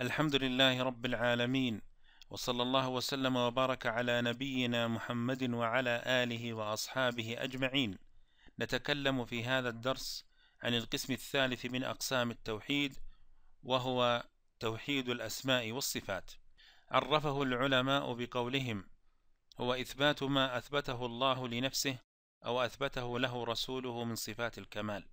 الحمد لله رب العالمين وصلى الله وسلم وبارك على نبينا محمد وعلى آله وأصحابه أجمعين نتكلم في هذا الدرس عن القسم الثالث من أقسام التوحيد وهو توحيد الأسماء والصفات عرفه العلماء بقولهم هو إثبات ما أثبته الله لنفسه أو أثبته له رسوله من صفات الكمال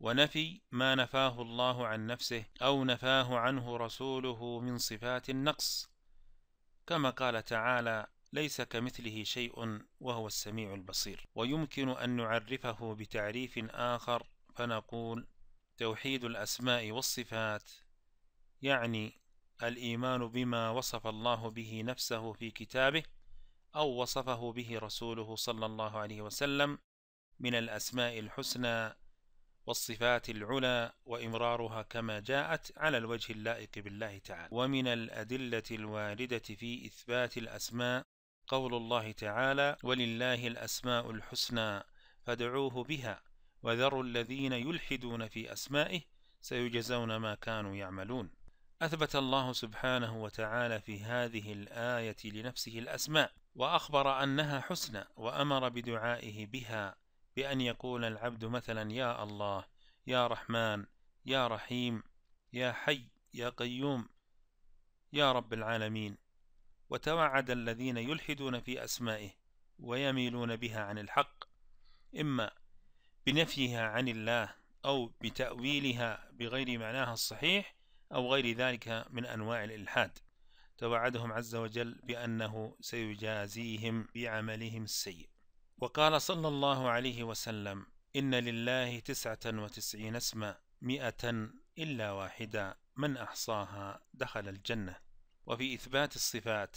ونفي ما نفاه الله عن نفسه أو نفاه عنه رسوله من صفات النقص كما قال تعالى ليس كمثله شيء وهو السميع البصير ويمكن أن نعرفه بتعريف آخر فنقول توحيد الأسماء والصفات يعني الإيمان بما وصف الله به نفسه في كتابه أو وصفه به رسوله صلى الله عليه وسلم من الأسماء الحسنى والصفات العلى وإمرارها كما جاءت على الوجه اللائق بالله تعالى ومن الأدلة الواردة في إثبات الأسماء قول الله تعالى ولله الأسماء الحسنى فادعوه بها وذروا الذين يلحدون في أسمائه سيجزون ما كانوا يعملون أثبت الله سبحانه وتعالى في هذه الآية لنفسه الأسماء وأخبر أنها حسنى وأمر بدعائه بها بأن يقول العبد مثلا يا الله يا رحمن يا رحيم يا حي يا قيوم يا رب العالمين وتوعد الذين يلحدون في أسمائه ويميلون بها عن الحق إما بنفيها عن الله أو بتأويلها بغير معناها الصحيح أو غير ذلك من أنواع الإلحاد توعدهم عز وجل بأنه سيجازيهم بعملهم السيء وقال صلى الله عليه وسلم إن لله تسعة وتسعين اسما مئة إلا واحدة من أحصاها دخل الجنة وفي إثبات الصفات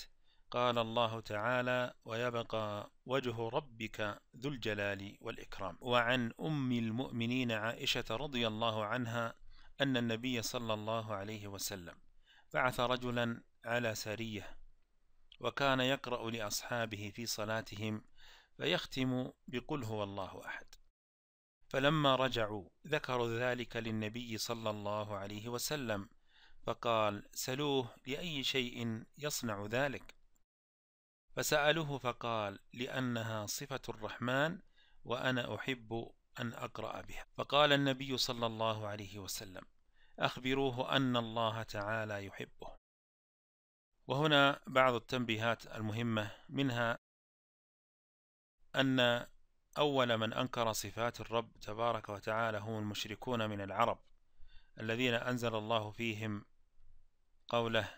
قال الله تعالى ويبقى وجه ربك ذو الجلال والإكرام وعن أم المؤمنين عائشة رضي الله عنها أن النبي صلى الله عليه وسلم بعث رجلا على سرية وكان يقرأ لأصحابه في صلاتهم فيختم بقل هو الله أحد فلما رجعوا ذكروا ذلك للنبي صلى الله عليه وسلم فقال سلوه لأي شيء يصنع ذلك فسألوه فقال لأنها صفة الرحمن وأنا أحب أن أقرأ بها فقال النبي صلى الله عليه وسلم أخبروه أن الله تعالى يحبه وهنا بعض التنبيهات المهمة منها أن أول من أنكر صفات الرب تبارك وتعالى هم المشركون من العرب الذين أنزل الله فيهم قوله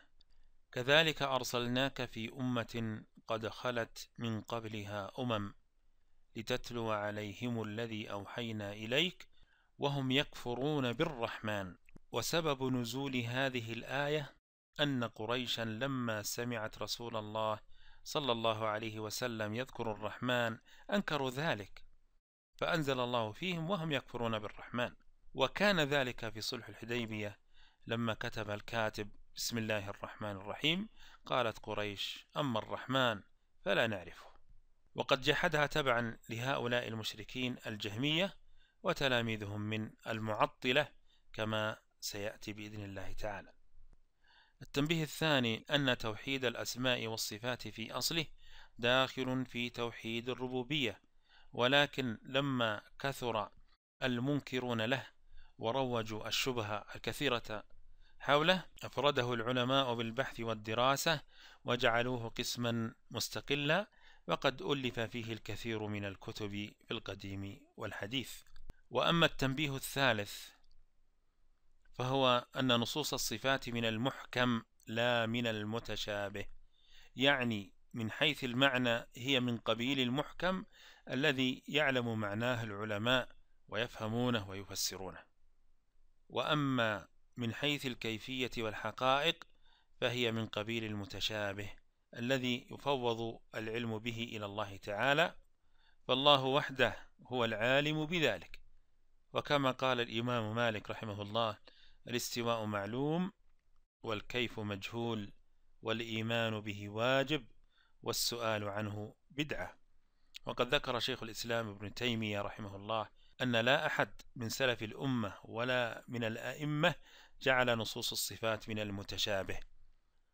كذلك أرسلناك في أمة قد خلت من قبلها أمم لتتلو عليهم الذي أوحينا إليك وهم يكفرون بالرحمن وسبب نزول هذه الآية أن قريشا لما سمعت رسول الله صلى الله عليه وسلم يذكر الرحمن أنكروا ذلك فأنزل الله فيهم وهم يكفرون بالرحمن وكان ذلك في صلح الحديبية لما كتب الكاتب بسم الله الرحمن الرحيم قالت قريش أما الرحمن فلا نعرفه وقد جحدها تبعا لهؤلاء المشركين الجهمية وتلاميذهم من المعطلة كما سيأتي بإذن الله تعالى التنبيه الثاني أن توحيد الأسماء والصفات في أصله داخل في توحيد الربوبية ولكن لما كثر المنكرون له وروجوا الشبهة الكثيرة حوله أفرده العلماء بالبحث والدراسة وجعلوه قسما مستقلا وقد ألف فيه الكثير من الكتب في القديم والحديث وأما التنبيه الثالث فهو أن نصوص الصفات من المحكم لا من المتشابه يعني من حيث المعنى هي من قبيل المحكم الذي يعلم معناه العلماء ويفهمونه ويفسرونه وأما من حيث الكيفية والحقائق فهي من قبيل المتشابه الذي يفوض العلم به إلى الله تعالى فالله وحده هو العالم بذلك وكما قال الإمام مالك رحمه الله الاستواء معلوم والكيف مجهول والإيمان به واجب والسؤال عنه بدعة وقد ذكر شيخ الإسلام ابن تيمية رحمه الله أن لا أحد من سلف الأمة ولا من الأئمة جعل نصوص الصفات من المتشابه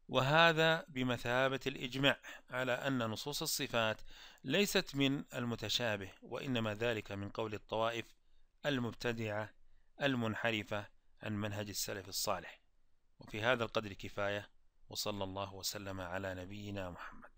وهذا بمثابة الإجماع على أن نصوص الصفات ليست من المتشابه وإنما ذلك من قول الطوائف المبتدعة المنحرفة عن منهج السلف الصالح وفي هذا القدر كفاية وصلى الله وسلم على نبينا محمد